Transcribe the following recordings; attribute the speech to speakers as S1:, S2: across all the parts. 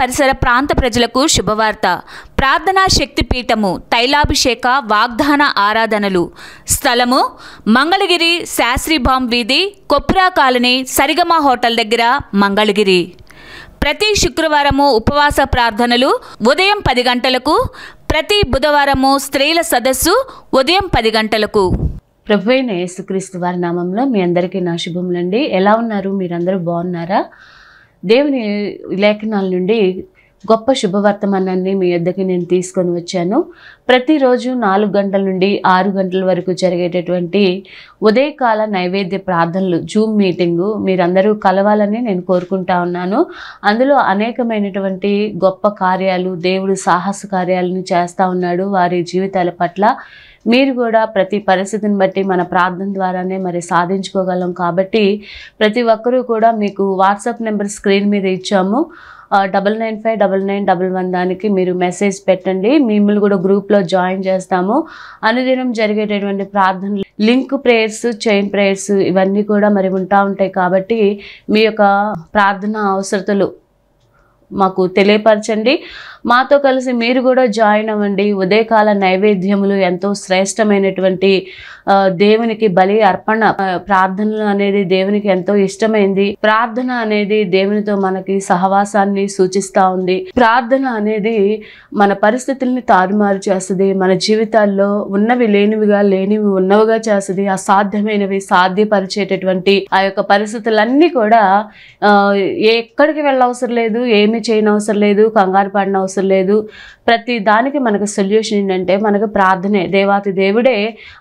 S1: పరిసర ప్రాంత ప్రజలకు శుభవార్త ప్రార్థనా పీఠము తైలాభిషేక వాగ్దాన ఆరాధనలు స్థలము మంగళగిరి శాస్త్రీభామ్ వీధి కొప్పురా కాలనీ సరిగమ హోటల్ దగ్గర మంగళగిరి ప్రతి శుక్రవారము ఉపవాస ప్రార్థనలు ఉదయం పది గంటలకు ప్రతి బుధవారము స్త్రీల సదస్సు ఉదయం పది గంటలకు అయిన యేసుక్రీస్తు వారి నామంలో మీ అందరికీ నా శుభములండి ఎలా ఉన్నారు మీరందరూ బాగున్నారా దేవుని లేఖనాల నుండి గొప్ప శుభవర్తమానాన్ని మీ వద్దకి నేను తీసుకొని వచ్చాను ప్రతిరోజు నాలుగు గంటల నుండి ఆరు గంటల వరకు జరిగేటటువంటి ఉదయకాల నైవేద్య ప్రార్థనలు జూమ్ మీటింగు మీరందరూ కలవాలని నేను కోరుకుంటా ఉన్నాను అందులో అనేకమైనటువంటి గొప్ప కార్యాలు దేవుడు సాహస కార్యాలను చేస్తూ ఉన్నాడు వారి జీవితాల పట్ల మీరు కూడా ప్రతి పరిస్థితిని బట్టి మన ప్రార్థన ద్వారానే మరి సాధించుకోగలం కాబట్టి ప్రతి ఒక్కరూ కూడా మీకు వాట్సాప్ నెంబర్ స్క్రీన్ మీద ఇచ్చాము double nine five double nine double one దానికి మీరు మెసేజ్ పెట్టండి మిమ్మల్ని కూడా గ్రూప్లో జాయిన్ చేస్తాము అనుదినం జరిగేటటువంటి ప్రార్థనలు లింక్ ప్రేయర్స్ చైన్ ప్రేయర్స్ ఇవన్నీ కూడా మరి ఉంటా ఉంటాయి కాబట్టి మీ యొక్క ప్రార్థన అవసరతలు మాకు తెలియపరచండి మాతో కలిసి మీరు కూడా జాయిన్ అవ్వండి ఉదయకాల నైవేద్యములు ఎంతో శ్రేష్టమైనటువంటి దేవునికి బలి అర్పణ ప్రార్థనలు అనేది దేవునికి ఎంతో ఇష్టమైంది ప్రార్థన అనేది దేవునితో మనకి సహవాసాన్ని సూచిస్తూ ఉంది ప్రార్థన అనేది మన పరిస్థితుల్ని తారుమారు చేస్తుంది మన జీవితాల్లో ఉన్నవి లేనివిగా లేనివి ఉన్నవిగా చేస్తుంది అసాధ్యమైనవి సాధ్యపరిచేటటువంటి ఆ యొక్క పరిస్థితులన్నీ కూడా ఎక్కడికి వెళ్ళవసరం లేదు ఏమి చేయనవసరం లేదు కంగారు పడిన అవసరం అవసరం లేదు ప్రతి దానికి మనకు సొల్యూషన్ ఏంటంటే మనకు ప్రార్థనే దేవాతి దేవుడే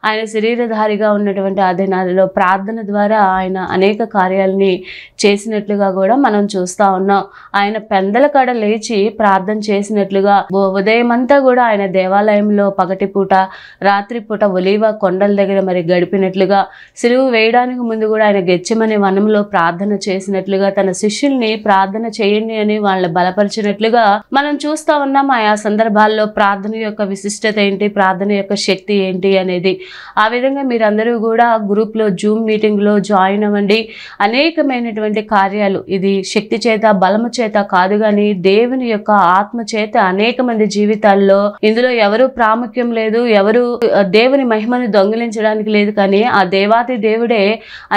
S1: ఆయన శరీరధారిగా ఉన్నటువంటి అధీనాలలో ప్రార్థన ద్వారా ఆయన అనేక కార్యాలని చేసినట్లుగా కూడా మనం చూస్తూ ఉన్నాం ఆయన పెందల కడ లేచి ప్రార్థన చేసినట్లుగా ఉదయమంతా కూడా ఆయన దేవాలయంలో పగటిపూట రాత్రిపూట ఒలివ కొండల దగ్గర మరి గడిపినట్లుగా సిలువు వేయడానికి ముందు కూడా ఆయన గెచ్చమనే వనంలో ప్రార్థన చేసినట్లుగా తన శిష్యుల్ని ప్రార్థన చేయండి అని వాళ్ళని బలపరిచినట్లుగా మనం చూస్తాం చూస్తూ ఉన్నాం ఆయా సందర్భాల్లో ప్రార్థన యొక్క విశిష్టత ఏంటి ప్రార్థన యొక్క శక్తి ఏంటి అనేది ఆ విధంగా మీరందరూ కూడా గ్రూప్లో జూమ్ మీటింగ్లో జాయిన్ అవ్వండి అనేకమైనటువంటి కార్యాలు ఇది శక్తి చేత బలము చేత కాదు కానీ దేవుని యొక్క ఆత్మ చేత అనేక మంది జీవితాల్లో ఇందులో ఎవరు ప్రాముఖ్యం లేదు ఎవరు దేవుని మహిమను దొంగిలించడానికి లేదు కానీ ఆ దేవాది దేవుడే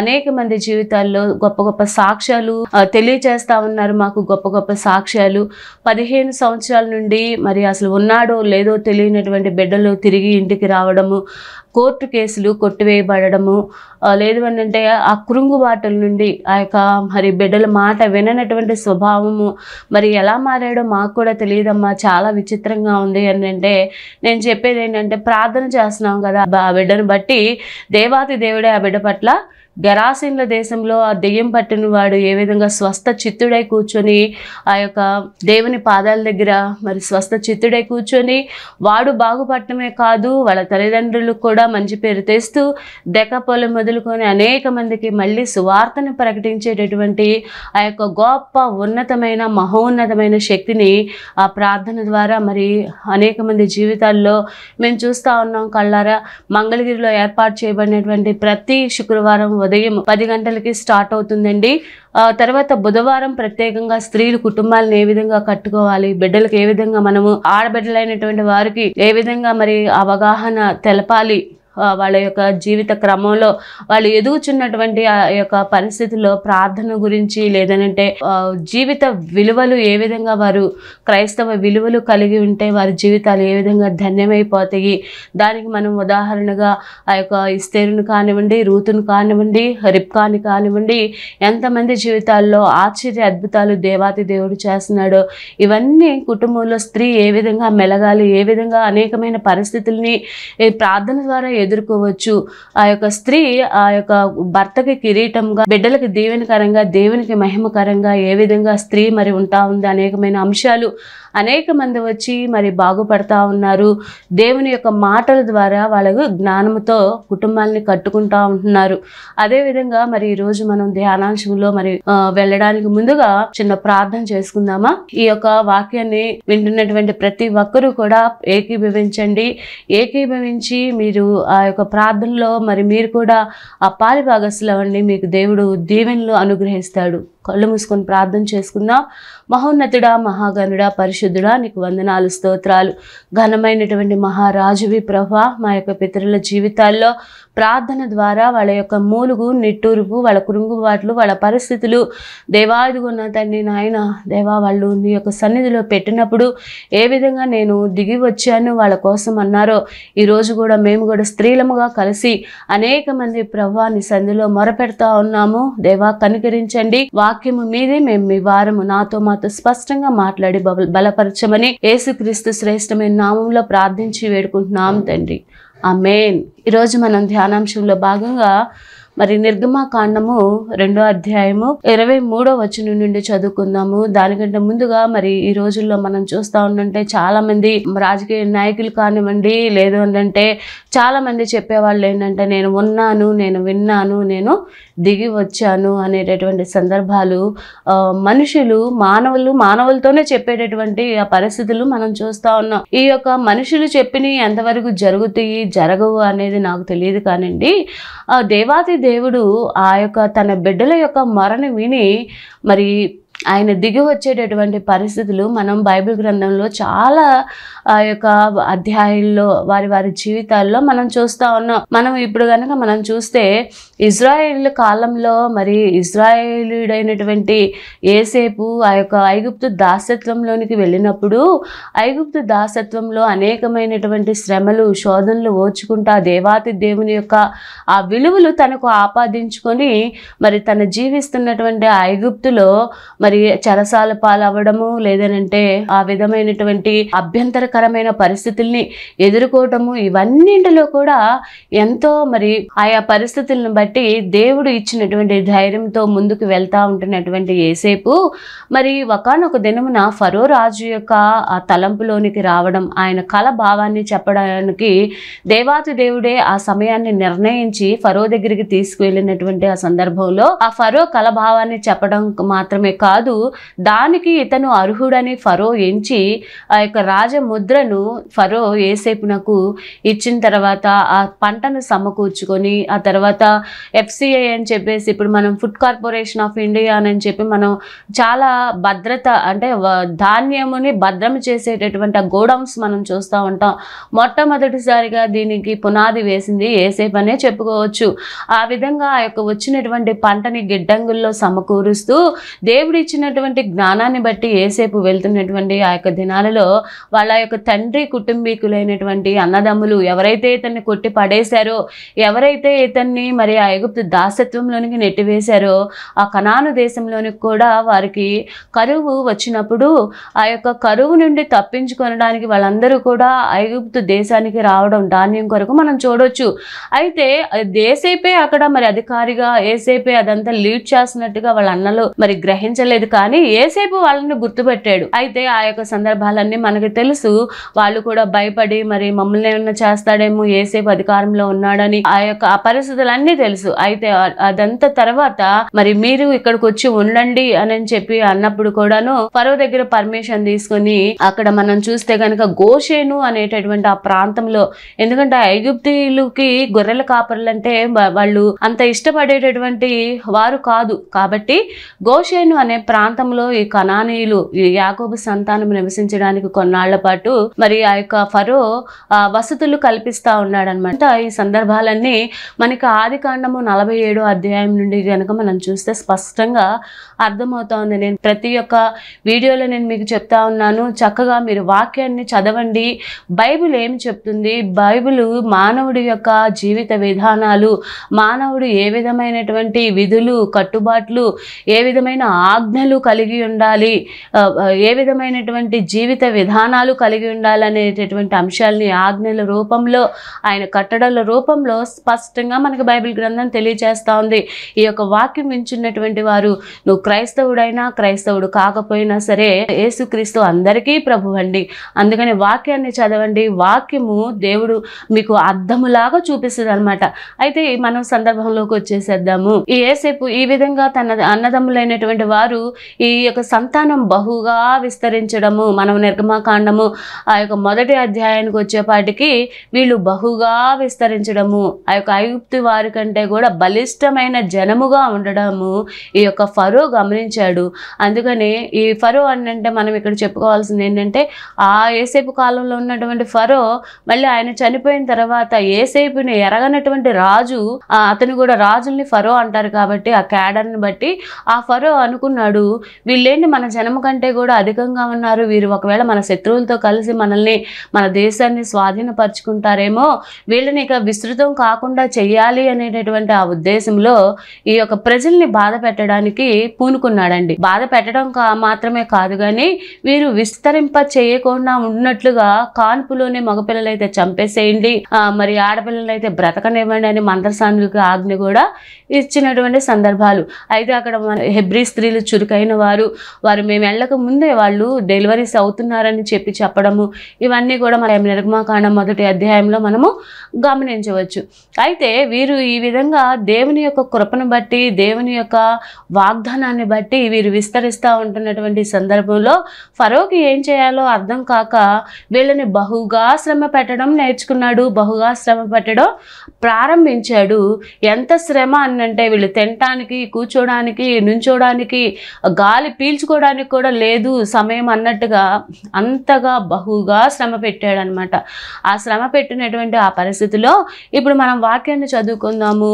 S1: అనేక మంది జీవితాల్లో గొప్ప గొప్ప సాక్ష్యాలు తెలియజేస్తా ఉన్నారు మాకు గొప్ప గొప్ప సాక్ష్యాలు పదిహేను సంవత్సరాలు సంవత్సరాల నుండి మరి అసలు ఉన్నాడో లేదో తెలియనటువంటి బిడ్డలు తిరిగి ఇంటికి రావడము కోర్టు కేసులు కొట్టివేయబడము లేదు అంటే ఆ కృంగుబాటల నుండి ఆ యొక్క మరి బిడ్డల మాట విననటువంటి స్వభావము మరి ఎలా మారాడో మాకు కూడా తెలియదమ్మా చాలా విచిత్రంగా ఉంది అని అంటే నేను చెప్పేది ఏంటంటే ప్రార్థన చేస్తున్నాం కదా ఆ బిడ్డను బట్టి దేవాతి దేవుడే ఆ బిడ్డ పట్ల గరాసీన్ల దేశంలో ఆ దెయ్యం పట్టిన వాడు ఏ విధంగా స్వస్థ చిత్తుడై కూర్చొని ఆ యొక్క దేవుని పాదాల దగ్గర మరి స్వస్థ చిత్తుడై కూర్చొని వాడు బాగుపడటమే కాదు వాళ్ళ తల్లిదండ్రులకు కూడా మంచి పేరు తెస్తూ పొలం మొదలుకొని అనేక మందికి మళ్ళీ సువార్తను ప్రకటించేటటువంటి ఆ యొక్క గొప్ప ఉన్నతమైన మహోన్నతమైన శక్తిని ఆ ప్రార్థన ద్వారా మరి అనేక మంది జీవితాల్లో మేము చూస్తూ ఉన్నాం కళ్ళారా మంగళగిరిలో ఏర్పాటు చేయబడినటువంటి ప్రతి శుక్రవారం ఉదయం పది గంటలకి స్టార్ట్ అవుతుందండి తర్వాత బుధవారం ప్రత్యేకంగా స్త్రీలు కుటుంబాలను ఏ విధంగా కట్టుకోవాలి బిడ్డలకు ఏ విధంగా మనము ఆడబిడ్డలైనటువంటి వారికి ఏ విధంగా మరి అవగాహన తెలపాలి వాళ్ళ యొక్క జీవిత క్రమంలో వాళ్ళు ఎదుగుచున్నటువంటి ఆ యొక్క పరిస్థితుల్లో ప్రార్థన గురించి లేదనంటే జీవిత విలువలు ఏ విధంగా వారు క్రైస్తవ విలువలు కలిగి ఉంటే వారి జీవితాలు ఏ విధంగా ధన్యమైపోతాయి దానికి మనం ఉదాహరణగా ఆ యొక్క ఇస్తేరును కానివ్వండి రూతును కానివ్వండి రిప్కాని కానివ్వండి ఎంతమంది జీవితాల్లో ఆశ్చర్య అద్భుతాలు దేవాతి దేవుడు చేస్తున్నాడో ఇవన్నీ కుటుంబంలో స్త్రీ ఏ విధంగా మెలగాలి ఏ విధంగా అనేకమైన పరిస్థితుల్ని ప్రార్థన ద్వారా ఎదుర్కోవచ్చు ఆ యొక్క స్త్రీ ఆ యొక్క భర్తకి కిరీటంగా బిడ్డలకి దీవెనకరంగా దేవునికి మహిమకరంగా ఏ విధంగా స్త్రీ మరి ఉంటా ఉంది అనేకమైన అంశాలు అనేక మంది వచ్చి మరి బాగుపడతా ఉన్నారు దేవుని యొక్క మాటల ద్వారా వాళ్ళకు జ్ఞానంతో కుటుంబాన్ని కట్టుకుంటా ఉంటున్నారు అదేవిధంగా మరి ఈరోజు మనం ధ్యానాంశంలో మరి వెళ్ళడానికి ముందుగా చిన్న ప్రార్థన చేసుకుందామా ఈ యొక్క వాక్యాన్ని వింటున్నటువంటి ప్రతి ఒక్కరూ కూడా ఏకీభవించండి ఏకీభవించి మీరు ఆ యొక్క ప్రార్థనలో మరి మీరు కూడా ఆ పాలి భాగస్లు మీకు దేవుడు దీవెనలు అనుగ్రహిస్తాడు కళ్ళు మూసుకొని ప్రార్థన చేసుకుందాం మహోన్నతుడా మహాగణుడా పరిశుద్ధుడా నీకు వందనాలు స్తోత్రాలు ఘనమైనటువంటి మహారాజువి ప్రభ మా యొక్క పితరుల జీవితాల్లో ప్రార్థన ద్వారా వాళ్ళ యొక్క మూలుగు నిట్టూరుపు వాళ్ళ కురుంగుబాట్లు వాళ్ళ పరిస్థితులు దేవా ఇదిగొన్న తండ్రి నాయన దేవా వాళ్ళు నీ యొక్క సన్నిధిలో పెట్టినప్పుడు ఏ విధంగా నేను దిగి వచ్చాను వాళ్ళ కోసం అన్నారో ఈరోజు కూడా మేము కూడా స్త్రీలముగా కలిసి అనేక మంది ప్రభా సన్నిధిలో సంధిలో మొరపెడతా ఉన్నాము దేవా కనుకరించండి వాక్యము మీదే మేము మీ వారము నాతో మాతో స్పష్టంగా మాట్లాడి బలపరచమని యేసుక్రీస్తు శ్రేష్టమైన నామంలో ప్రార్థించి వేడుకుంటున్నాం తండ్రి ఆ మెయిన్ ఈరోజు మనం ధ్యానాంశంలో భాగంగా మరి నిర్గమాకాండము రెండో అధ్యాయము ఇరవై మూడో వచనం నుండి చదువుకుందాము దానికంటే ముందుగా మరి ఈ రోజుల్లో మనం చూస్తా ఉండంటే చాలా మంది రాజకీయ నాయకులు కానివ్వండి లేదు అంటే చాలా మంది చెప్పేవాళ్ళు ఏంటంటే నేను ఉన్నాను నేను విన్నాను నేను దిగి వచ్చాను అనేటటువంటి సందర్భాలు మనుషులు మానవులు మానవులతోనే చెప్పేటటువంటి ఆ పరిస్థితులు మనం చూస్తా ఉన్నాం ఈ యొక్క మనుషులు చెప్పినవి ఎంతవరకు జరుగుతాయి జరగవు అనేది నాకు తెలియదు కానివ్వండి దేవాతి దేవుడు ఆ యొక్క తన బిడ్డల యొక్క మరణ విని మరి ఆయన దిగి వచ్చేటటువంటి పరిస్థితులు మనం బైబిల్ గ్రంథంలో చాలా ఆ యొక్క అధ్యాయుల్లో వారి వారి జీవితాల్లో మనం చూస్తూ ఉన్నాం మనం ఇప్పుడు కనుక మనం చూస్తే ఇజ్రాయేల్ కాలంలో మరి ఇజ్రాయేలుడైనటువంటి ఏసేపు ఆ యొక్క ఐగుప్తు దాసత్వంలోనికి వెళ్ళినప్పుడు ఐగుప్తు దాసత్వంలో అనేకమైనటువంటి శ్రమలు శోధనలు ఓచుకుంటా దేవాతి దేవుని యొక్క ఆ విలువలు తనకు ఆపాదించుకొని మరి తను జీవిస్తున్నటువంటి ఐగుప్తులో మరి చరసాల పాలవ్వడము లేదనంటే ఆ విధమైనటువంటి అభ్యంతరకరమైన పరిస్థితుల్ని ఎదుర్కోవటము ఇవన్నింటిలో కూడా ఎంతో మరి ఆయా పరిస్థితులను బట్టి దేవుడు ఇచ్చినటువంటి ధైర్యంతో ముందుకు వెళ్తా ఉంటున్నటువంటి ఏసేపు మరి ఒకనొక దినమున ఫరో రాజు యొక్క ఆ తలంపులోనికి రావడం ఆయన కళ భావాన్ని చెప్పడానికి దేవాతి దేవుడే ఆ సమయాన్ని నిర్ణయించి ఫరో దగ్గరికి తీసుకువెళ్ళినటువంటి ఆ సందర్భంలో ఆ ఫరో కళ భావాన్ని చెప్పడం మాత్రమే కాదు కాదు దానికి ఇతను అర్హుడని ఫరో ఎంచి ఆ యొక్క రాజముద్రను ఫరో ఏసేపునకు ఇచ్చిన తర్వాత ఆ పంటను సమకూర్చుకొని ఆ తర్వాత ఎఫ్సిఐ అని చెప్పేసి ఇప్పుడు మనం ఫుడ్ కార్పొరేషన్ ఆఫ్ ఇండియా అని చెప్పి మనం చాలా భద్రత అంటే ధాన్యముని భద్రం చేసేటటువంటి గోడౌన్స్ మనం చూస్తూ ఉంటాం మొట్టమొదటిసారిగా దీనికి పునాది వేసింది ఏసేపు అనే చెప్పుకోవచ్చు ఆ విధంగా ఆ యొక్క వచ్చినటువంటి పంటని గిడ్డంగుల్లో సమకూరుస్తూ దేవుడి ఇచ్చినటువంటి జ్ఞానాన్ని బట్టి ఏసేపు వెళ్తున్నటువంటి ఆ యొక్క దినాలలో వాళ్ళ యొక్క తండ్రి కుటుంబీకులైనటువంటి అన్నదమ్ములు ఎవరైతే ఇతన్ని కొట్టి పడేశారో ఎవరైతే ఇతన్ని మరి ఆ ఎగుప్తు దాసత్వంలోనికి నెట్టివేశారో ఆ కణాను దేశంలోనికి కూడా వారికి కరువు వచ్చినప్పుడు ఆ యొక్క కరువు నుండి తప్పించుకొనడానికి వాళ్ళందరూ కూడా ఐగుప్తు దేశానికి రావడం ధాన్యం కొరకు మనం చూడొచ్చు అయితే దేశైపే అక్కడ మరి అధికారిగా ఏసేపే అదంతా లీడ్ చేస్తున్నట్టుగా వాళ్ళ అన్నలు మరి గ్రహించలేదు గుర్తులేదు కానీ ఏసేపు వాళ్ళని గుర్తుపెట్టాడు అయితే ఆ యొక్క సందర్భాలన్నీ మనకి తెలుసు వాళ్ళు కూడా భయపడి మరి మమ్మల్ని ఏమన్నా చేస్తాడేమో ఏసేపు అధికారంలో ఉన్నాడని ఆ యొక్క పరిస్థితులన్నీ తెలుసు అయితే అదంతా తర్వాత మరి మీరు ఇక్కడికి వచ్చి ఉండండి అని చెప్పి అన్నప్పుడు కూడాను పరువు దగ్గర పర్మిషన్ తీసుకుని అక్కడ మనం చూస్తే కనుక గోషేను అనేటటువంటి ఆ ప్రాంతంలో ఎందుకంటే ఐగుప్తిలుకి గొర్రెల కాపర్లు అంటే వాళ్ళు అంత ఇష్టపడేటటువంటి వారు కాదు కాబట్టి గోషేను అనే ప్రాంతంలో ఈ కణానీయులు ఈ యాకోబు సంతానం నివసించడానికి కొన్నాళ్ల పాటు మరి ఆ యొక్క ఫరో వసతులు కల్పిస్తా ఉన్నాడనమాట ఈ సందర్భాలన్నీ మనకి ఆది కాండము నలభై అధ్యాయం నుండి కనుక మనం చూస్తే స్పష్టంగా అర్థమవుతోంది నేను ప్రతి ఒక్క వీడియోలో నేను మీకు చెప్తా ఉన్నాను చక్కగా మీరు వాక్యాన్ని చదవండి బైబిల్ ఏం చెప్తుంది బైబిల్ మానవుడి యొక్క జీవిత విధానాలు మానవుడు ఏ విధమైనటువంటి విధులు కట్టుబాట్లు ఏ విధమైన ఆజ్ఞ ఆజ్ఞలు కలిగి ఉండాలి ఏ విధమైనటువంటి జీవిత విధానాలు కలిగి ఉండాలనేటటువంటి అంశాలని ఆజ్ఞల రూపంలో ఆయన కట్టడల రూపంలో స్పష్టంగా మనకు బైబిల్ గ్రంథం తెలియజేస్తూ ఉంది ఈ యొక్క వాక్యం వించున్నటువంటి వారు నువ్వు క్రైస్తవుడైనా క్రైస్తవుడు కాకపోయినా సరే యేసుక్రీస్తు అందరికీ ప్రభు అండి అందుకని వాక్యాన్ని చదవండి వాక్యము దేవుడు మీకు అర్థములాగా చూపిస్తుంది అనమాట అయితే మనం సందర్భంలోకి వచ్చేసేద్దాము ఈ ఏసేపు ఈ విధంగా తన అన్నదమ్ములైనటువంటి వారు ఈ యొక్క సంతానం బహుగా విస్తరించడము మనం నిర్గమకాండము ఆ యొక్క మొదటి అధ్యాయానికి వచ్చేపాటికి వీళ్ళు బహుగా విస్తరించడము ఆ యొక్క ఐగుప్తి వారి కంటే కూడా బలిష్టమైన జనముగా ఉండడము ఈ యొక్క ఫరో గమనించాడు అందుకని ఈ ఫరో అంటే మనం ఇక్కడ చెప్పుకోవాల్సింది ఏంటంటే ఆ ఏసేపు కాలంలో ఉన్నటువంటి ఫరో మళ్ళీ ఆయన చనిపోయిన తర్వాత ఏసేపుని ఎరగనటువంటి రాజు అతను కూడా రాజుల్ని ఫరో అంటారు కాబట్టి ఆ క్యాడర్ని బట్టి ఆ ఫరో అనుకున్నాడు ఉన్నప్పుడు వీళ్ళేంటి మన జనం కంటే కూడా అధికంగా ఉన్నారు వీరు ఒకవేళ మన శత్రువులతో కలిసి మనల్ని మన దేశాన్ని స్వాధీనపరుచుకుంటారేమో వీళ్ళని ఇక విస్తృతం కాకుండా చెయ్యాలి అనేటటువంటి ఆ ఉద్దేశంలో ఈ యొక్క ప్రజల్ని బాధ పెట్టడానికి పూనుకున్నాడండి బాధ పెట్టడం మాత్రమే కాదు కానీ వీరు విస్తరింప చేయకుండా ఉన్నట్లుగా కాన్పులోనే మగపిల్లలు అయితే చంపేసేయండి మరి ఆడపిల్లలు అయితే బ్రతకనివ్వండి అని మందరసానులకు ఆజ్ఞ కూడా ఇచ్చినటువంటి సందర్భాలు అయితే అక్కడ మన హెబ్రి స్త్రీలు చురుకు అయిన వారు వారు మేము వెళ్ళక ముందే వాళ్ళు డెలివరీస్ అవుతున్నారని చెప్పి చెప్పడము ఇవన్నీ కూడా మనం నిర్మాకాండం మొదటి అధ్యాయంలో మనము గమనించవచ్చు అయితే వీరు ఈ విధంగా దేవుని యొక్క కృపను బట్టి దేవుని యొక్క వాగ్దానాన్ని బట్టి వీరు విస్తరిస్తూ ఉంటున్నటువంటి సందర్భంలో ఫరోకి ఏం చేయాలో అర్థం కాక వీళ్ళని బహుగా శ్రమ పెట్టడం నేర్చుకున్నాడు బహుగా శ్రమ పెట్టడం ప్రారంభించాడు ఎంత శ్రమ అనంటే వీళ్ళు తినటానికి కూర్చోడానికి నుంచోడానికి గాలి పీల్చుకోవడానికి కూడా లేదు సమయం అన్నట్టుగా అంతగా బహుగా శ్రమ పెట్టాడనమాట ఆ శ్రమ పెట్టినటువంటి ఆ పరిస్థితిలో ఇప్పుడు మనం వాక్యాన్ని చదువుకుందాము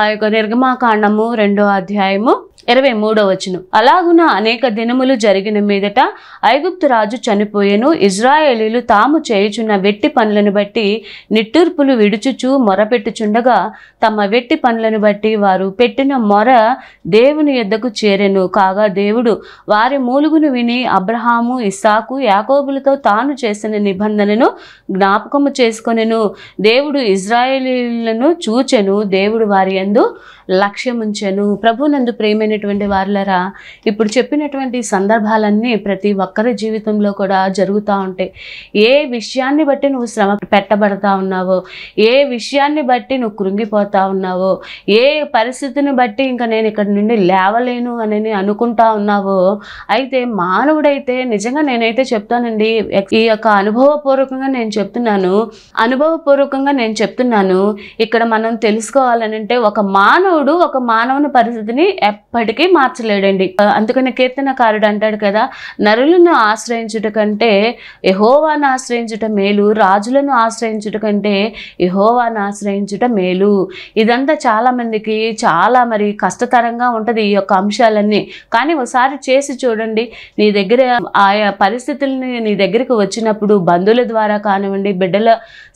S1: ఆ యొక్క నిర్గమాకాండము రెండో అధ్యాయము ఇరవై మూడో వచ్చును అలాగున అనేక దినములు జరిగిన మీదట ఐగుప్తు రాజు చనిపోయేను ఇజ్రాయేలీలు తాము చేయుచున్న వెట్టి పనులను బట్టి నిట్టూర్పులు విడుచుచు మొరపెట్టుచుండగా తమ వెట్టి పనులను బట్టి వారు పెట్టిన మొర దేవుని ఎద్దకు చేరెను కాగా కాగా దేవుడు వారి మూలుగును విని అబ్రహాము ఇసాకు యాకోబులతో తాను చేసిన నిబంధనను జ్ఞాపకము చేసుకొనెను దేవుడు ఇజ్రాయేలీలను చూచెను దేవుడు వారి ఎందు లక్ష్యం లక్ష్యముంచెను ప్రభునందు ప్రేమైనటువంటి వారులరా ఇప్పుడు చెప్పినటువంటి సందర్భాలన్నీ ప్రతి ఒక్కరి జీవితంలో కూడా జరుగుతూ ఉంటాయి ఏ విషయాన్ని బట్టి నువ్వు శ్రమ పెట్టబడతా ఉన్నావో ఏ విషయాన్ని బట్టి నువ్వు కృంగిపోతా ఉన్నావో ఏ పరిస్థితిని బట్టి ఇంకా నేను ఇక్కడ నుండి లేవలేను అని అనుకుంటా ఉన్నావో అయితే మానవుడైతే నిజంగా నేనైతే చెప్తానండి ఈ యొక్క అనుభవపూర్వకంగా నేను చెప్తున్నాను అనుభవపూర్వకంగా నేను చెప్తున్నాను ఇక్కడ మనం తెలుసుకోవాలనంటే ఒక మానవుడు మానవుడు ఒక మానవుని పరిస్థితిని ఎప్పటికీ మార్చలేడండి అందుకని కీర్తనకారుడు అంటాడు కదా నరులను ఆశ్రయించుట కంటే యహోవాను ఆశ్రయించుట మేలు రాజులను ఆశ్రయించుట కంటే యహోవాను ఆశ్రయించుట మేలు ఇదంతా చాలామందికి చాలా మరి కష్టతరంగా ఉంటుంది ఈ యొక్క అంశాలన్నీ కానీ ఒకసారి చేసి చూడండి నీ దగ్గర ఆయా పరిస్థితుల్ని నీ దగ్గరికి వచ్చినప్పుడు బంధువుల ద్వారా కానివ్వండి బిడ్డల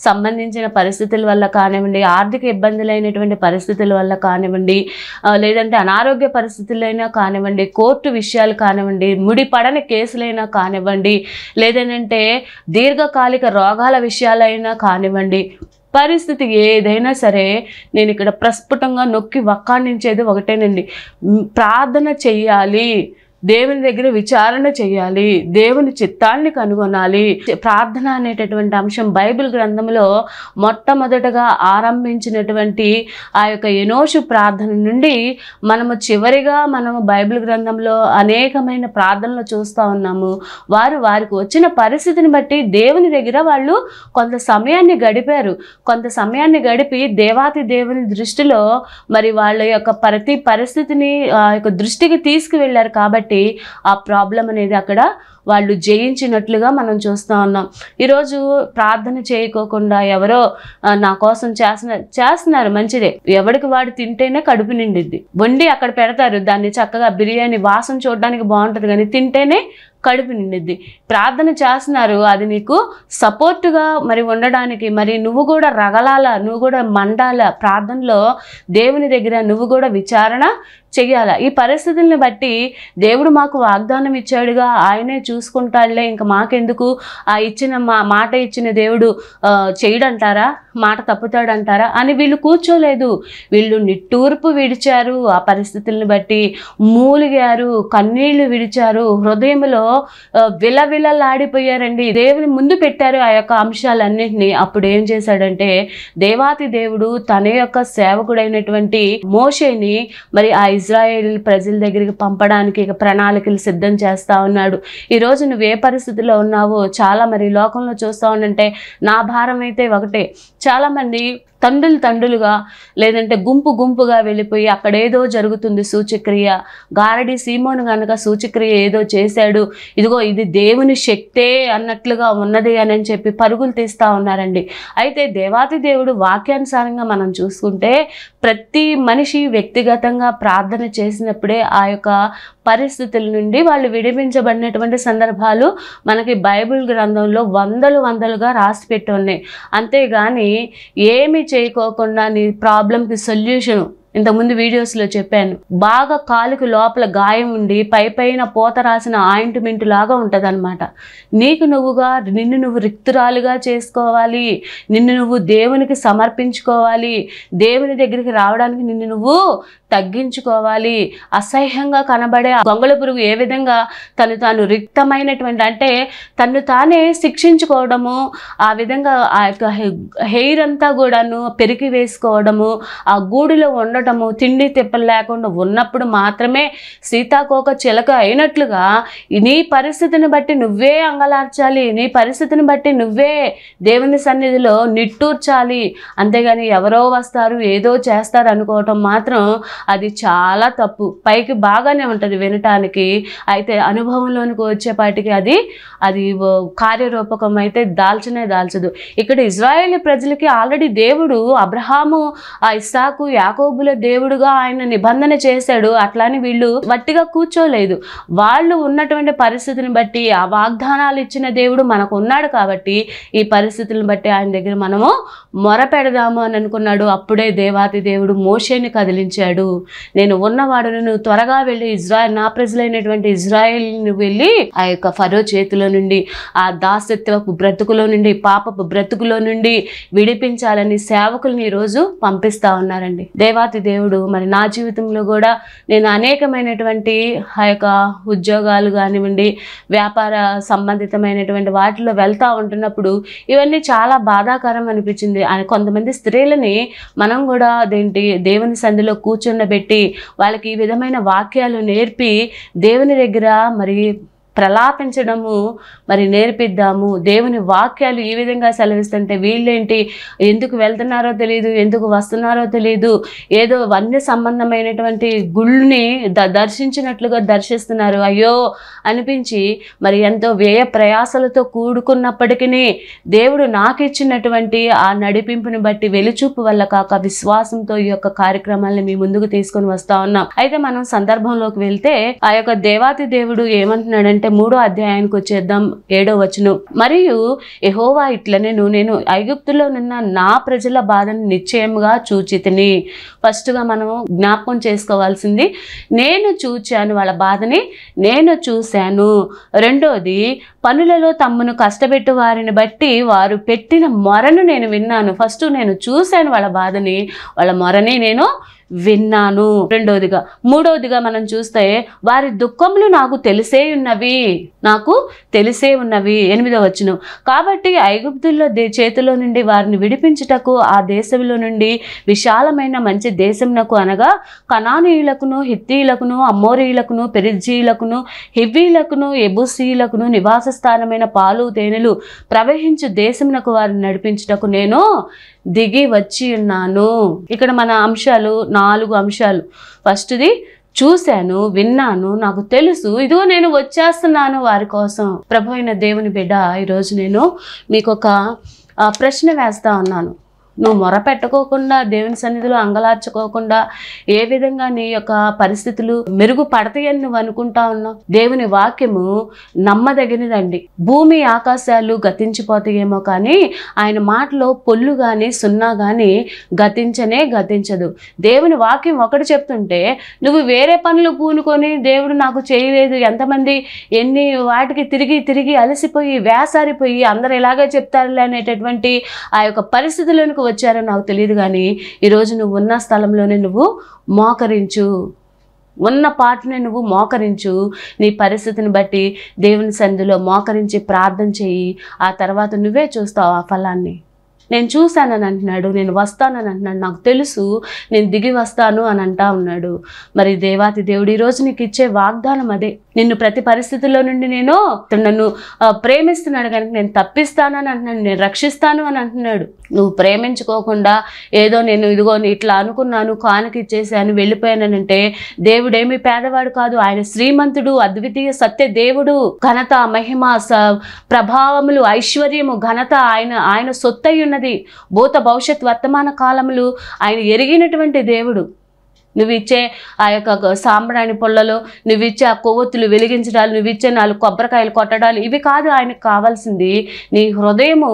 S1: సంబంధించిన పరిస్థితుల వల్ల కానివ్వండి ఆర్థిక ఇబ్బందులైనటువంటి పరిస్థితుల వల్ల కానివ్వండి కానివ్వండి లేదంటే అనారోగ్య పరిస్థితులైనా కానివ్వండి కోర్టు విషయాలు కానివ్వండి ముడిపడని కేసులైనా కానివ్వండి లేదంటే దీర్ఘకాలిక రోగాల విషయాలైనా కానివ్వండి పరిస్థితి ఏదైనా సరే నేను ఇక్కడ ప్రస్ఫుటంగా నొక్కి వక్కాణించేది ఒకటేనండి ప్రార్థన చెయ్యాలి దేవుని దగ్గర విచారణ చేయాలి దేవుని చిత్తాన్ని కనుగొనాలి ప్రార్థన అనేటటువంటి అంశం బైబిల్ గ్రంథంలో మొట్టమొదటగా ఆరంభించినటువంటి ఆ యొక్క ఎనోషు ప్రార్థన నుండి మనము చివరిగా మనము బైబిల్ గ్రంథంలో అనేకమైన ప్రార్థనలు చూస్తూ ఉన్నాము వారు వారికి వచ్చిన పరిస్థితిని బట్టి దేవుని దగ్గర వాళ్ళు కొంత సమయాన్ని గడిపారు కొంత సమయాన్ని గడిపి దేవాతి దేవుని దృష్టిలో మరి వాళ్ళ యొక్క ప్రతి పరిస్థితిని ఆ యొక్క దృష్టికి తీసుకువెళ్ళారు కాబట్టి కాబట్టి ఆ ప్రాబ్లం అనేది అక్కడ వాళ్ళు జయించినట్లుగా మనం చూస్తూ ఉన్నాం ఈరోజు ప్రార్థన చేయకోకుండా ఎవరో నా కోసం చేసిన చేస్తున్నారు మంచిదే ఎవడికి వాడు తింటేనే కడుపు నిండిద్ది వండి అక్కడ పెడతారు దాన్ని చక్కగా బిర్యానీ వాసన చూడడానికి బాగుంటుంది కానీ తింటేనే కడుపు నిండిద్ది ప్రార్థన చేస్తున్నారు అది నీకు సపోర్ట్గా మరి ఉండడానికి మరి నువ్వు కూడా రగలాల నువ్వు కూడా మండాల ప్రార్థనలో దేవుని దగ్గర నువ్వు కూడా విచారణ చెయ్యాల ఈ పరిస్థితుల్ని బట్టి దేవుడు మాకు వాగ్దానం ఇచ్చాడుగా ఆయనే చూ చూసుకుంటాడులే ఇంకా మాకెందుకు ఆ ఇచ్చిన మా మాట ఇచ్చిన దేవుడు చేయడంటారా మాట తప్పుతాడంటారా అని వీళ్ళు కూర్చోలేదు వీళ్ళు నిట్టూర్పు విడిచారు ఆ పరిస్థితులను బట్టి మూలిగారు కన్నీళ్లు విడిచారు హృదయంలో విలవిలలాడిపోయారండి దేవుని ముందు పెట్టారు ఆ యొక్క అంశాలన్నింటినీ అప్పుడు ఏం చేశాడంటే దేవాతి దేవుడు తన యొక్క సేవకుడైనటువంటి మోషేని మరి ఆ ఇజ్రాయేల్ ప్రజల దగ్గరికి పంపడానికి ఇక ప్రణాళికలు సిద్ధం చేస్తా ఉన్నాడు ఈ ఈరోజు నువ్వు ఏ పరిస్థితిలో ఉన్నావో చాలా మరి లోకంలో చూస్తూ ఉండంటే నా భారం అయితే ఒకటే చాలామంది తండ్రులు తండ్రులుగా లేదంటే గుంపు గుంపుగా వెళ్ళిపోయి అక్కడేదో జరుగుతుంది సూచక్రియ గారడి సీమోను గనక సూచక్రియ ఏదో చేశాడు ఇదిగో ఇది దేవుని శక్తే అన్నట్లుగా ఉన్నది అని చెప్పి పరుగులు తీస్తూ ఉన్నారండి అయితే దేవాతి దేవుడు వాక్యానుసారంగా మనం చూసుకుంటే ప్రతి మనిషి వ్యక్తిగతంగా ప్రార్థన చేసినప్పుడే ఆ యొక్క పరిస్థితుల నుండి వాళ్ళు విడిపించబడినటువంటి సందర్భాలు మనకి బైబిల్ గ్రంథంలో వందలు వందలుగా రాసి పెట్టి ఉన్నాయి అంతేగాని ఏమి చేయకోకుండా నీ ప్రాబ్లంకి సొల్యూషను ఇంతకుముందు వీడియోస్లో చెప్పాను బాగా కాలుకి లోపల గాయం ఉండి పై పైన పోత రాసిన ఆయింట్మెంట్ లాగా ఉంటుందన్నమాట నీకు నువ్వుగా నిన్ను నువ్వు రిక్తురాలుగా చేసుకోవాలి నిన్ను నువ్వు దేవునికి సమర్పించుకోవాలి దేవుని దగ్గరికి రావడానికి నిన్ను నువ్వు తగ్గించుకోవాలి అసహ్యంగా కనబడే గొంగళ పురుగు ఏ విధంగా తను తాను రిక్తమైనటువంటి అంటే తను తానే శిక్షించుకోవడము ఆ విధంగా ఆ హెయిర్ అంతా కూడాను పెరిగి వేసుకోవడము ఆ గూడులో ఉండడం ఉండటము తిండి తిప్పలు లేకుండా ఉన్నప్పుడు మాత్రమే సీతాకోక చిలక అయినట్లుగా నీ పరిస్థితిని బట్టి నువ్వే అంగలార్చాలి నీ పరిస్థితిని బట్టి నువ్వే దేవుని సన్నిధిలో నిట్టూర్చాలి అంతేగాని ఎవరో వస్తారు ఏదో చేస్తారు అనుకోవటం మాత్రం అది చాలా తప్పు పైకి బాగానే ఉంటుంది వినటానికి అయితే అనుభవంలోనికి వచ్చేపాటికి అది అది కార్యరూపకం అయితే దాల్చనే దాల్చదు ఇక్కడ ఇజ్రాయేల్ ప్రజలకి ఆల్రెడీ దేవుడు అబ్రహాము ఇస్సాకు యాకోబుల ఇస్రాయేల్ దేవుడుగా ఆయన నిబంధన చేశాడు అట్లానే వీళ్ళు వట్టిగా కూర్చోలేదు వాళ్ళు ఉన్నటువంటి పరిస్థితిని బట్టి ఆ వాగ్దానాలు ఇచ్చిన దేవుడు మనకు ఉన్నాడు కాబట్టి ఈ పరిస్థితులను బట్టి ఆయన దగ్గర మనము మొరపెడదాము అని అనుకున్నాడు అప్పుడే దేవాతి దేవుడు మోషేని కదిలించాడు నేను ఉన్నవాడును నువ్వు త్వరగా వెళ్ళి ఇజ్రాయల్ నా ప్రజలైనటువంటి ఇజ్రాయెల్ని వెళ్ళి ఆ యొక్క ఫరో చేతిలో నుండి ఆ దాసత్వపు బ్రతుకులో నుండి పాపపు బ్రతుకులో నుండి విడిపించాలని సేవకులను ఈరోజు పంపిస్తా ఉన్నారండి దేవాతి దేవుడు మరి నా జీవితంలో కూడా నేను అనేకమైనటువంటి ఆ యొక్క ఉద్యోగాలు కానివ్వండి వ్యాపార సంబంధితమైనటువంటి వాటిలో వెళ్తూ ఉంటున్నప్పుడు ఇవన్నీ చాలా బాధాకరం అనిపించింది కొంతమంది స్త్రీలని మనం కూడా అదేంటి దేవుని సంధిలో కూర్చున్నబెట్టి వాళ్ళకి ఈ విధమైన వాక్యాలు నేర్పి దేవుని దగ్గర మరి ప్రలాపించడము మరి నేర్పిద్దాము దేవుని వాక్యాలు ఈ విధంగా సెలవిస్తుంటే వీళ్ళేంటి ఎందుకు వెళ్తున్నారో తెలియదు ఎందుకు వస్తున్నారో తెలియదు ఏదో వన్య సంబంధమైనటువంటి గుళ్ళుని ద దర్శించినట్లుగా దర్శిస్తున్నారు అయ్యో అనిపించి మరి ఎంతో వ్యయ ప్రయాసలతో కూడుకున్నప్పటికీ దేవుడు నాకు ఇచ్చినటువంటి ఆ నడిపింపుని బట్టి వెలుచూపు వల్ల కాక విశ్వాసంతో ఈ యొక్క కార్యక్రమాలను మీ ముందుకు తీసుకొని వస్తా ఉన్నాం అయితే మనం సందర్భంలోకి వెళ్తే ఆ యొక్క దేవాతి దేవుడు ఏమంటున్నాడంటే అంటే మూడో అధ్యాయానికి వచ్చేద్దాం ఏడో వచనం మరియు ఎహోవా ఇట్లనేను నేను ఐగుప్తులో నిన్న నా ప్రజల బాధను నిశ్చయముగా చూచితిని ఫస్ట్గా మనం జ్ఞాపకం చేసుకోవాల్సింది నేను చూచాను వాళ్ళ బాధని నేను చూశాను రెండోది పనులలో తమ్మును కష్టపెట్టు వారిని బట్టి వారు పెట్టిన మొరను నేను విన్నాను ఫస్ట్ నేను చూశాను వాళ్ళ బాధని వాళ్ళ మొరని నేను విన్నాను రెండవదిగా మూడవదిగా మనం చూస్తే వారి దుఃఖములు నాకు తెలిసే ఉన్నవి నాకు తెలిసే ఉన్నవి ఎనిమిదో వచ్చిన కాబట్టి ఐగుప్తుల చేతిలో నుండి వారిని విడిపించుటకు ఆ దేశంలో నుండి విశాలమైన మంచి దేశమునకు అనగా కణానీయులకును హిత్తీయులకును అమ్మోరీయులకును పెరిజీయులకును హివ్వీలకును ఎబుసీయులకును నివాస స్థానమైన పాలు తేనెలు ప్రవహించు దేశంనకు వారిని నడిపించుటకు నేను దిగి వచ్చి ఉన్నాను ఇక్కడ మన అంశాలు నాలుగు అంశాలు ఫస్ట్ది చూశాను విన్నాను నాకు తెలుసు ఇదిగో నేను వచ్చేస్తున్నాను వారి కోసం ప్రభు అయిన దేవుని బిడ్డ ఈరోజు నేను మీకు ఒక ప్రశ్న వేస్తా ఉన్నాను నువ్వు మొర పెట్టుకోకుండా దేవుని సన్నిధిలో అంగలార్చుకోకుండా ఏ విధంగా నీ యొక్క పరిస్థితులు మెరుగుపడతాయని నువ్వు అనుకుంటా ఉన్నావు దేవుని వాక్యము నమ్మదగినదండి భూమి ఆకాశాలు గతించిపోతాయేమో కానీ ఆయన మాటలో పొల్లు కానీ సున్నా కానీ గతించనే గతించదు దేవుని వాక్యం ఒకటి చెప్తుంటే నువ్వు వేరే పనులు పూనుకొని దేవుడు నాకు చేయలేదు ఎంతమంది ఎన్ని వాటికి తిరిగి తిరిగి అలసిపోయి వేసారిపోయి అందరు ఇలాగే చెప్తారులే అనేటటువంటి ఆ యొక్క పరిస్థితులను వచ్చారో నాకు తెలియదు కానీ ఈరోజు నువ్వు ఉన్న స్థలంలోనే నువ్వు మోకరించు ఉన్న పాటనే నువ్వు మోకరించు నీ పరిస్థితిని బట్టి దేవుని సంధిలో మోకరించి ప్రార్థన చేయి ఆ తర్వాత నువ్వే చూస్తావు ఆ ఫలాన్ని నేను చూశానని అంటున్నాడు నేను వస్తానని అంటున్నాడు నాకు తెలుసు నేను దిగి వస్తాను అని అంటా ఉన్నాడు మరి దేవాతి దేవుడు ఈరోజు నీకు ఇచ్చే వాగ్దానం అదే నిన్ను ప్రతి పరిస్థితుల్లో నుండి నేను నన్ను ప్రేమిస్తున్నాడు కనుక నేను తప్పిస్తానని అంటున్నాడు నేను రక్షిస్తాను అని అంటున్నాడు నువ్వు ప్రేమించుకోకుండా ఏదో నేను ఇదిగో ఇట్లా అనుకున్నాను కానుక ఇచ్చేసాను వెళ్ళిపోయానంటే దేవుడేమి పేదవాడు కాదు ఆయన శ్రీమంతుడు అద్వితీయ సత్య దేవుడు ఘనత మహిమ ప్రభావములు ఐశ్వర్యము ఘనత ఆయన ఆయన సొత్తయ్యున్న ఉన్నది భూత భవిష్యత్ వర్తమాన కాలములు ఆయన ఎరిగినటువంటి దేవుడు నువ్వు ఇచ్చే ఆ యొక్క సాంబ్రాణి పొల్లలో ఇచ్చే ఆ కొవ్వొత్తులు వెలిగించడాలు ఇచ్చే నాలుగు కొబ్బరికాయలు కొట్టడాలు ఇవి కాదు ఆయనకు కావాల్సింది నీ హృదయము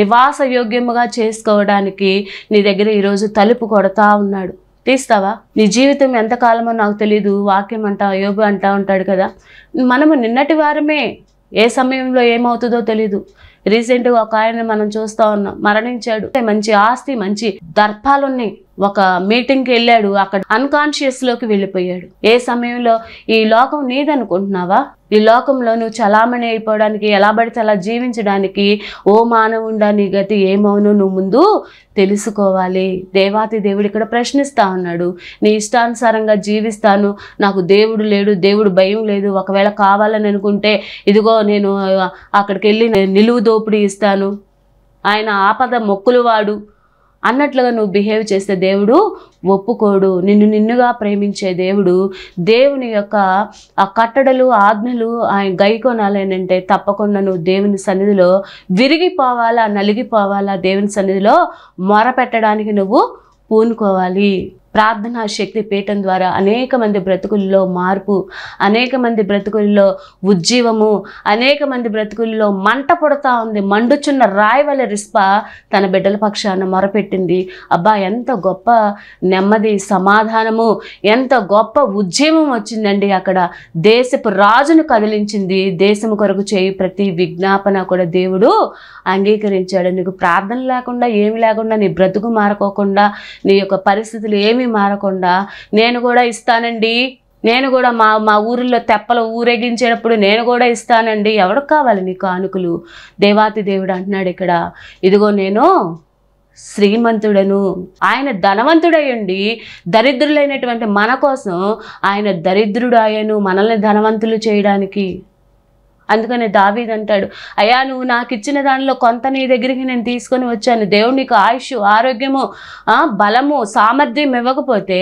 S1: నివాస యోగ్యముగా చేసుకోవడానికి నీ దగ్గర ఈరోజు తలుపు కొడతా ఉన్నాడు తీస్తావా నీ జీవితం ఎంతకాలమో నాకు తెలీదు వాక్యం అంటా యోగు అంటా ఉంటాడు కదా మనము నిన్నటి వారమే ఏ సమయంలో ఏమవుతుందో తెలీదు రీసెంట్గా ఒక ఆయన మనం చూస్తూ ఉన్నాం మరణించాడు మంచి ఆస్తి మంచి దర్పాలున్నాయి ఒక మీటింగ్కి వెళ్ళాడు అక్కడ అన్కాన్షియస్ లోకి వెళ్ళిపోయాడు ఏ సమయంలో ఈ లోకం నీదనుకుంటున్నావా ఈ లోకంలో నువ్వు చలామణి అయిపోవడానికి ఎలా పడితే అలా జీవించడానికి ఓ మానవుండా నీ గతి ఏమవునో నువ్వు ముందు తెలుసుకోవాలి దేవాతి దేవుడు ఇక్కడ ప్రశ్నిస్తా ఉన్నాడు నీ ఇష్టానుసారంగా జీవిస్తాను నాకు దేవుడు లేడు దేవుడు భయం లేదు ఒకవేళ కావాలని అనుకుంటే ఇదిగో నేను అక్కడికి వెళ్ళి నిలువు దోపిడీ ఇస్తాను ఆయన ఆపద మొక్కులు వాడు అన్నట్లుగా నువ్వు బిహేవ్ చేస్తే దేవుడు ఒప్పుకోడు నిన్ను నిన్నుగా ప్రేమించే దేవుడు దేవుని యొక్క ఆ కట్టడలు ఆజ్ఞలు ఆయన గైకొనాలేనంటే తప్పకుండా నువ్వు దేవుని సన్నిధిలో విరిగిపోవాలా నలిగిపోవాలా దేవుని సన్నిధిలో మొరపెట్టడానికి నువ్వు పూనుకోవాలి ప్రార్థనా శక్తి పీఠం ద్వారా అనేక మంది బ్రతుకుల్లో మార్పు అనేక మంది బ్రతుకుల్లో ఉజ్జీవము అనేక మంది బ్రతుకుల్లో మంట పుడతా ఉంది మండుచున్న రాయవల రిస్ప తన బిడ్డల పక్షాన మొరపెట్టింది అబ్బా ఎంత గొప్ప నెమ్మది సమాధానము ఎంత గొప్ప ఉజ్జీవం వచ్చిందండి అక్కడ దేశపు రాజును కదిలించింది దేశము కొరకు చేయి ప్రతి విజ్ఞాపన కూడా దేవుడు అంగీకరించాడు నీకు ప్రార్థన లేకుండా ఏమి లేకుండా నీ బ్రతుకు మారుకోకుండా నీ యొక్క పరిస్థితులు ఏమి ఏమీ మారకుండా నేను కూడా ఇస్తానండి నేను కూడా మా మా ఊరిలో తెప్పలు ఊరేగించేటప్పుడు నేను కూడా ఇస్తానండి ఎవరు కావాలి నీకు ఆనుకులు దేవాతి దేవుడు అంటున్నాడు ఇక్కడ ఇదిగో నేను శ్రీమంతుడను ఆయన ధనవంతుడయ్యండి దరిద్రులైనటువంటి మన కోసం ఆయన దరిద్రుడు అయ్యాను మనల్ని ధనవంతులు చేయడానికి అందుకని దావీద్ అంటాడు అయ్యా నువ్వు నాకు ఇచ్చిన దానిలో కొంత నీ దగ్గరికి నేను తీసుకొని వచ్చాను దేవుడు నీకు ఆయుష్ ఆరోగ్యము బలము సామర్థ్యం ఇవ్వకపోతే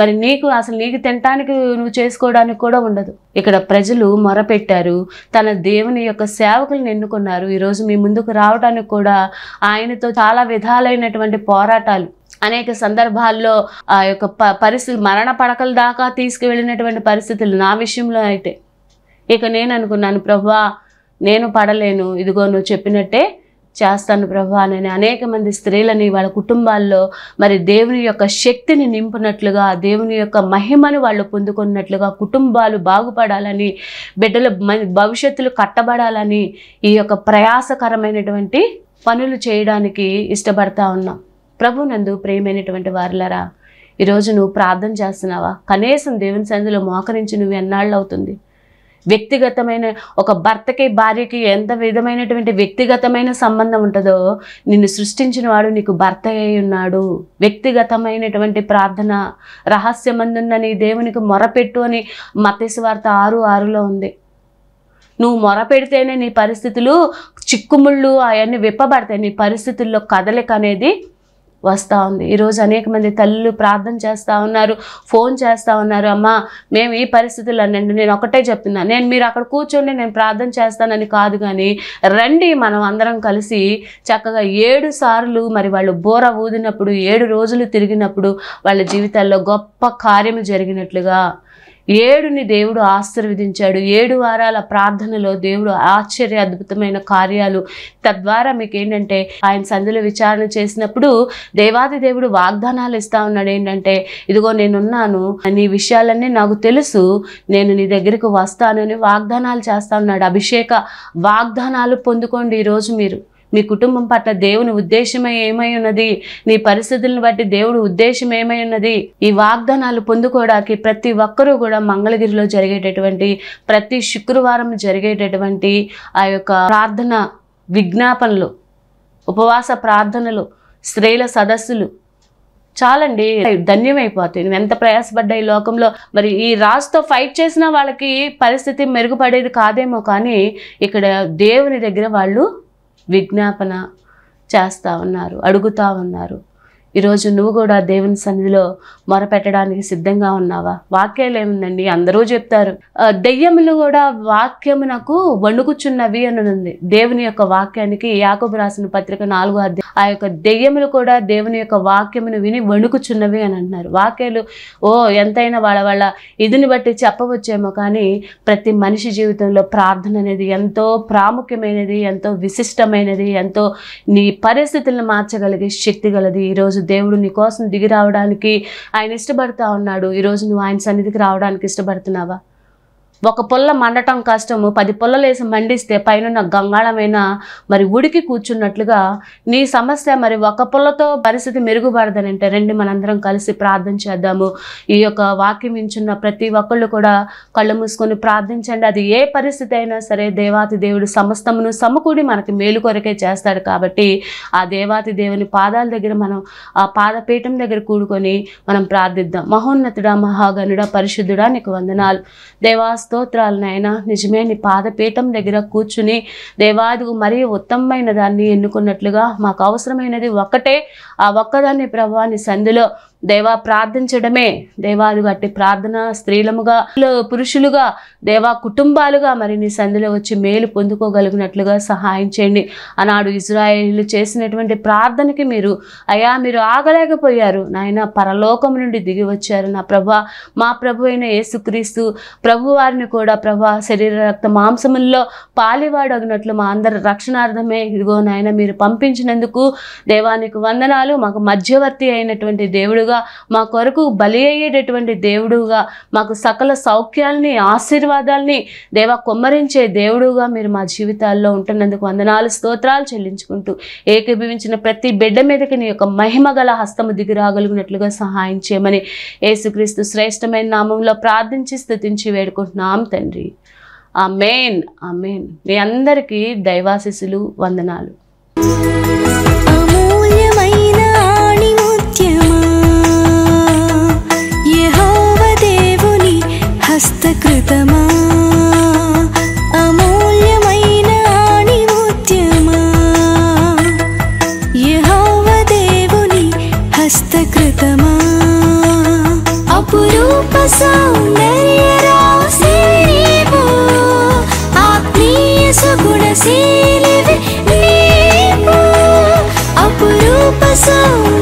S1: మరి నీకు అసలు నీకు తినటానికి నువ్వు చేసుకోవడానికి కూడా ఉండదు ఇక్కడ ప్రజలు మొరపెట్టారు తన దేవుని యొక్క సేవకులను ఎన్నుకున్నారు ఈరోజు మీ ముందుకు రావడానికి కూడా ఆయనతో చాలా విధాలైనటువంటి పోరాటాలు అనేక సందర్భాల్లో ఆ యొక్క పరిస్థితి మరణ పడకల దాకా తీసుకువెళ్ళినటువంటి పరిస్థితులు నా విషయంలో అయితే ఇక నేను అనుకున్నాను ప్రభా నేను పడలేను ఇదిగో నువ్వు చెప్పినట్టే చేస్తాను ప్రభా నేను అనేక మంది స్త్రీలని వాళ్ళ కుటుంబాల్లో మరి దేవుని యొక్క శక్తిని నింపునట్లుగా దేవుని యొక్క మహిమను వాళ్ళు పొందుకున్నట్లుగా కుటుంబాలు బాగుపడాలని బిడ్డల భవిష్యత్తులు కట్టబడాలని ఈ యొక్క ప్రయాసకరమైనటువంటి పనులు చేయడానికి ఇష్టపడతా ఉన్నాం ప్రభునందు ప్రేమైనటువంటి వారులరా ఈరోజు నువ్వు ప్రార్థన చేస్తున్నావా కనీసం దేవుని సందులో మోకరించి నువ్వు ఎన్నాళ్ళు అవుతుంది వ్యక్తిగతమైన ఒక భర్తకి భార్యకి ఎంత విధమైనటువంటి వ్యక్తిగతమైన సంబంధం ఉంటుందో నిన్ను సృష్టించిన వాడు నీకు భర్త అయి ఉన్నాడు వ్యక్తిగతమైనటువంటి ప్రార్థన రహస్యమందున్న నీ దేవునికి మొరపెట్టు అని వార్త ఆరు ఆరులో ఉంది నువ్వు మొరపెడితేనే నీ పరిస్థితులు చిక్కుముళ్ళు అవన్నీ విప్పబడతాయి నీ పరిస్థితుల్లో కదలిక అనేది వస్తూ ఉంది ఈరోజు అనేక మంది తల్లు ప్రార్థన చేస్తూ ఉన్నారు ఫోన్ చేస్తూ ఉన్నారు అమ్మా మేము ఈ పరిస్థితుల్లో నేను నేను ఒకటే చెప్తున్నాను నేను మీరు అక్కడ కూర్చోండి నేను ప్రార్థన చేస్తానని కాదు కానీ రండి మనం అందరం కలిసి చక్కగా ఏడు సార్లు మరి వాళ్ళు బోర ఊదినప్పుడు ఏడు రోజులు తిరిగినప్పుడు వాళ్ళ జీవితాల్లో గొప్ప కార్యము జరిగినట్లుగా ఏడుని దేవుడు ఆశీర్వదించాడు ఏడు వారాల ప్రార్థనలో దేవుడు ఆశ్చర్య అద్భుతమైన కార్యాలు తద్వారా మీకు ఏంటంటే ఆయన సంధిలో విచారణ చేసినప్పుడు దేవాది దేవుడు వాగ్దానాలు ఇస్తా ఉన్నాడు ఏంటంటే ఇదిగో నేనున్నాను నీ విషయాలన్నీ నాకు తెలుసు నేను నీ వస్తాను అని వాగ్దానాలు చేస్తా ఉన్నాడు అభిషేక వాగ్దానాలు పొందుకోండి ఈరోజు మీరు నీ కుటుంబం పట్ల దేవుని ఉద్దేశమే ఏమై ఉన్నది నీ పరిస్థితులను బట్టి దేవుడు ఉద్దేశం ఏమై ఉన్నది ఈ వాగ్దానాలు పొందుకోవడానికి ప్రతి ఒక్కరూ కూడా మంగళగిరిలో జరిగేటటువంటి ప్రతి శుక్రవారం జరిగేటటువంటి ఆ యొక్క ప్రార్థన విజ్ఞాపనలు ఉపవాస ప్రార్థనలు స్త్రీల సదస్సులు చాలండి ధన్యమైపోతుంది ఎంత ప్రయాసపడ్డా ఈ లోకంలో మరి ఈ రాజుతో ఫైట్ చేసిన వాళ్ళకి పరిస్థితి మెరుగుపడేది కాదేమో కానీ ఇక్కడ దేవుని దగ్గర వాళ్ళు విజ్ఞాపన చేస్తూ ఉన్నారు అడుగుతూ ఉన్నారు ఈరోజు నువ్వు కూడా దేవుని సన్నిధిలో మొరపెట్టడానికి సిద్ధంగా ఉన్నావా వాక్యాలు ఏముందండి అందరూ చెప్తారు దెయ్యములు కూడా వాక్యమునకు వణుకుచున్నవి అని ఉంది దేవుని యొక్క వాక్యానికి యాకబు రాసిన పత్రిక నాలుగు అధ్యాయం ఆ యొక్క దెయ్యములు కూడా దేవుని యొక్క వాక్యమును విని వణుకుచున్నవి అని అంటున్నారు వాక్యాలు ఓ ఎంతైనా వాళ్ళ వాళ్ళ ఇదిని బట్టి చెప్పవచ్చేమో కానీ ప్రతి మనిషి జీవితంలో ప్రార్థన అనేది ఎంతో ప్రాముఖ్యమైనది ఎంతో విశిష్టమైనది ఎంతో నీ పరిస్థితులను మార్చగలిగే శక్తి గలది ఈరోజు దేవుడు నీ కోసం దిగి రావడానికి ఆయన ఇష్టపడతా ఉన్నాడు ఈరోజు నువ్వు ఆయన సన్నిధికి రావడానికి ఇష్టపడుతున్నావా ఒక పుల్ల మండటం కష్టము పది వేసి మండిస్తే పైన గంగాళమైన మరి ఉడికి కూర్చున్నట్లుగా నీ సమస్య మరి ఒక పుల్లతో పరిస్థితి అంటే రండి మనందరం కలిసి ప్రార్థన చేద్దాము ఈ యొక్క వాక్యం ఇచ్చున్న ప్రతి ఒక్కళ్ళు కూడా కళ్ళు మూసుకొని ప్రార్థించండి అది ఏ పరిస్థితి అయినా సరే దేవాతి దేవుడు సమస్తమును సమకూడి మనకి మేలు కొరకే చేస్తాడు కాబట్టి ఆ దేవాతి దేవుని పాదాల దగ్గర మనం ఆ పాదపీఠం దగ్గర కూడుకొని మనం ప్రార్థిద్దాం మహోన్నతుడా మహాగనుడా పరిశుద్ధుడా నీకు వందనాలు దేవాస్త స్తోత్రాలు నాయన నిజమే నీ పాదపీఠం దగ్గర కూర్చుని దేవాది మరీ ఉత్తమమైన దాన్ని ఎన్నుకున్నట్లుగా మాకు అవసరమైనది ఒక్కటే ఆ ఒక్కదాన్ని ప్రభా సందులో సంధిలో దేవా ప్రార్థించడమే దేవాలు అట్టి ప్రార్థన స్త్రీలముగా పురుషులుగా దేవా కుటుంబాలుగా మరి నీ సంధిలో వచ్చి మేలు పొందుకోగలిగినట్లుగా సహాయం చేయండి ఆనాడు ఇజ్రాయేలీలు చేసినటువంటి ప్రార్థనకి మీరు అయా మీరు ఆగలేకపోయారు నాయన పరలోకం నుండి దిగి వచ్చారు నా ప్రభా మా ప్రభు అయిన యేసుక్రీస్తు ప్రభు వారిని కూడా ప్రభా శరీర రక్త మాంసముల్లో పాలివాడగినట్లు మా అందరి రక్షణార్థమే ఇదిగో నాయన మీరు పంపించినందుకు దేవానికి వందనాలు మాకు మధ్యవర్తి అయినటువంటి దేవుడుగా దేవుడుగా మా కొరకు బలి అయ్యేటటువంటి దేవుడుగా మాకు సకల సౌఖ్యాలని ఆశీర్వాదాలని దేవ కొమ్మరించే దేవుడుగా మీరు మా జీవితాల్లో ఉంటున్నందుకు వందనాలు స్తోత్రాలు చెల్లించుకుంటూ ఏకీభవించిన ప్రతి బిడ్డ మీదకి నీ యొక్క మహిమ గల హస్తము దిగిరాగలిగినట్లుగా సహాయం చేయమని యేసుక్రీస్తు శ్రేష్టమైన నామంలో ప్రార్థించి స్థుతించి వేడుకుంటున్నాం తండ్రి ఆ మెయిన్ ఆ మెయిన్ మీ అందరికీ దైవాశిసులు వందనాలు
S2: హస్తకృతమా అమూల్యమైన ఆణిముత్యమా దేవుని హస్తకృతమా అపురూప సౌందర్య రాసేవో ఆత్మీయ సుగుణశీలివి నీవు అపురూప సౌందర్య